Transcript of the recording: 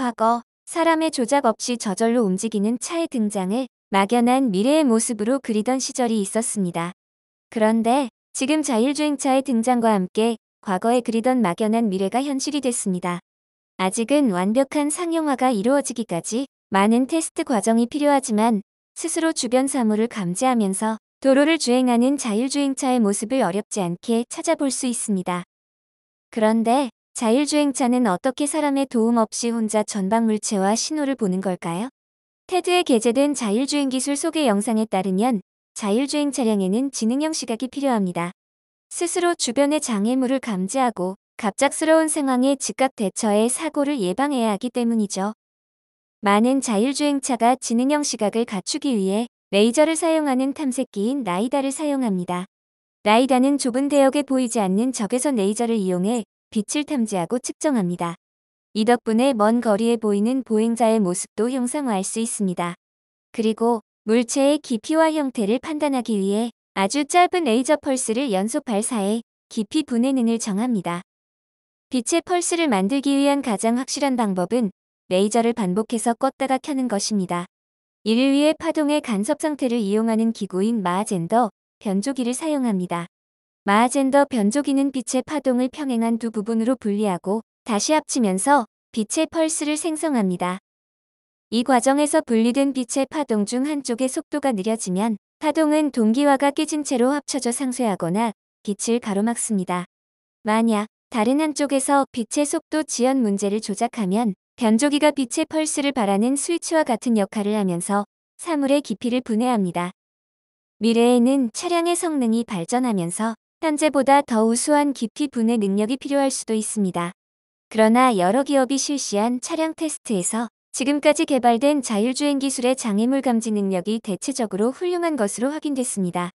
과거, 사람의 조작 없이 저절로 움직이는 차의 등장을 막연한 미래의 모습으로 그리던 시절이 있었습니다. 그런데 지금 자율주행차의 등장과 함께 과거에 그리던 막연한 미래가 현실이 됐습니다. 아직은 완벽한 상용화가 이루어지기까지 많은 테스트 과정이 필요하지만 스스로 주변 사물을 감지하면서 도로를 주행하는 자율주행차의 모습을 어렵지 않게 찾아볼 수 있습니다. 그런데 자율주행차는 어떻게 사람의 도움 없이 혼자 전방 물체와 신호를 보는 걸까요? 테드에 게재된 자율주행 기술 소개 영상에 따르면 자율주행 차량에는 지능형 시각이 필요합니다. 스스로 주변의 장애물을 감지하고 갑작스러운 상황에 즉각 대처해 사고를 예방해야 하기 때문이죠. 많은 자율주행차가 지능형 시각을 갖추기 위해 레이저를 사용하는 탐색기인 라이다를 사용합니다. 라이다는 좁은 대역에 보이지 않는 적외선 레이저를 이용해 빛을 탐지하고 측정합니다. 이 덕분에 먼 거리에 보이는 보행자의 모습도 형상화할 수 있습니다. 그리고 물체의 깊이와 형태를 판단하기 위해 아주 짧은 레이저 펄스를 연속 발사해 깊이 분해 능을 정합니다. 빛의 펄스를 만들기 위한 가장 확실한 방법은 레이저를 반복해서 껐다가 켜는 것입니다. 이를 위해 파동의 간섭 상태를 이용하는 기구인 마젠더 변조기를 사용합니다. 마하젠더 변조기는 빛의 파동을 평행한 두 부분으로 분리하고 다시 합치면서 빛의 펄스를 생성합니다. 이 과정에서 분리된 빛의 파동 중 한쪽의 속도가 느려지면 파동은 동기화가 깨진 채로 합쳐져 상쇄하거나 빛을 가로막습니다. 만약 다른 한쪽에서 빛의 속도 지연 문제를 조작하면 변조기가 빛의 펄스를 바라는 스위치와 같은 역할을 하면서 사물의 깊이를 분해합니다. 미래에는 차량의 성능이 발전하면서 현재보다 더 우수한 깊이 분해 능력이 필요할 수도 있습니다. 그러나 여러 기업이 실시한 차량 테스트에서 지금까지 개발된 자율주행 기술의 장애물 감지 능력이 대체적으로 훌륭한 것으로 확인됐습니다.